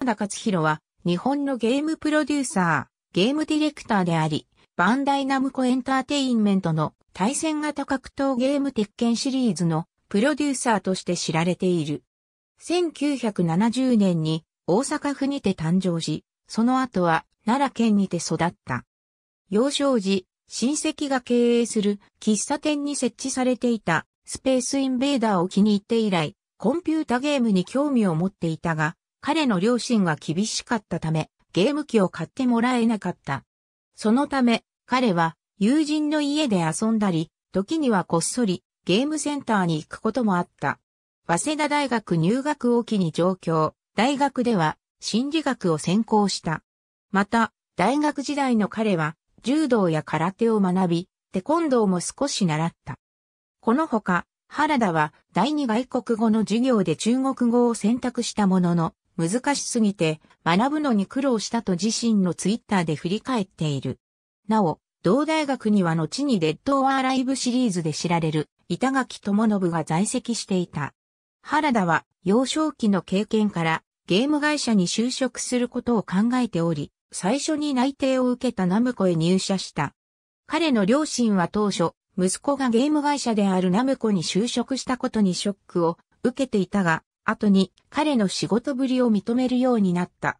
田勝弘は、日本のゲームプロデューサー、ゲームディレクターであり、バンダイナムコエンターテインメントの対戦型格闘ゲーム鉄拳シリーズのプロデューサーとして知られている。1970年に大阪府にて誕生し、その後は奈良県にて育った。幼少時、親戚が経営する喫茶店に設置されていたスペースインベーダーを気に入って以来、コンピュータゲームに興味を持っていたが、彼の両親は厳しかったため、ゲーム機を買ってもらえなかった。そのため、彼は友人の家で遊んだり、時にはこっそりゲームセンターに行くこともあった。早稲田大学入学を機に上京、大学では心理学を専攻した。また、大学時代の彼は柔道や空手を学び、テコンドーも少し習った。このほか、原田は第二外国語の授業で中国語を選択したものの、難しすぎて学ぶのに苦労したと自身のツイッターで振り返っている。なお、同大学には後にデッド・オア・ライブシリーズで知られる板垣智信が在籍していた。原田は幼少期の経験からゲーム会社に就職することを考えており、最初に内定を受けたナムコへ入社した。彼の両親は当初、息子がゲーム会社であるナムコに就職したことにショックを受けていたが、後に彼の仕事ぶりを認めるようになった。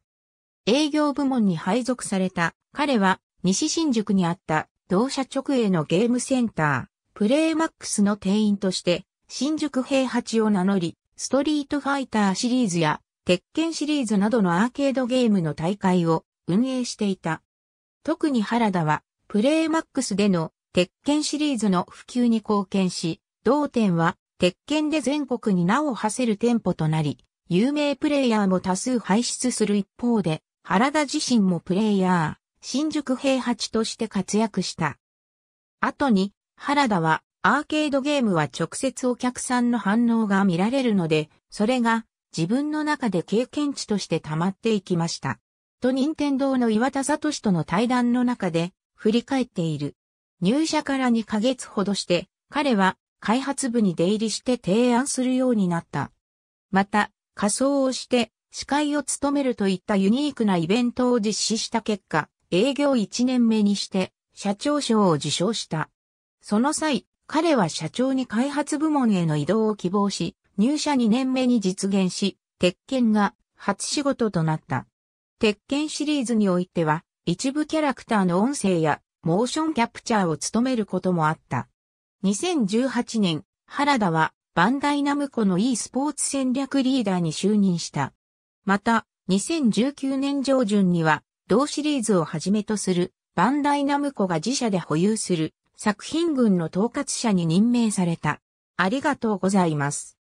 営業部門に配属された彼は西新宿にあった同社直営のゲームセンター、プレイマックスの店員として新宿平八を名乗り、ストリートファイターシリーズや鉄拳シリーズなどのアーケードゲームの大会を運営していた。特に原田はプレイマックスでの鉄拳シリーズの普及に貢献し、同店は鉄拳で全国に名を馳せる店舗となり、有名プレイヤーも多数輩出する一方で、原田自身もプレイヤー、新宿平八として活躍した。後に、原田は、アーケードゲームは直接お客さんの反応が見られるので、それが自分の中で経験値として溜まっていきました。と任天堂の岩田聡との対談の中で振り返っている。入社から2ヶ月ほどして、彼は開発部に出入りして提案するようになった。また、仮装をして司会を務めるといったユニークなイベントを実施した結果、営業1年目にして社長賞を受賞した。その際、彼は社長に開発部門への移動を希望し、入社2年目に実現し、鉄拳が初仕事となった。鉄拳シリーズにおいては、一部キャラクターの音声やモーションキャプチャーを務めることもあった。2018年、原田はバンダイナムコの e スポーツ戦略リーダーに就任した。また、2019年上旬には、同シリーズをはじめとするバンダイナムコが自社で保有する作品群の統括者に任命された。ありがとうございます。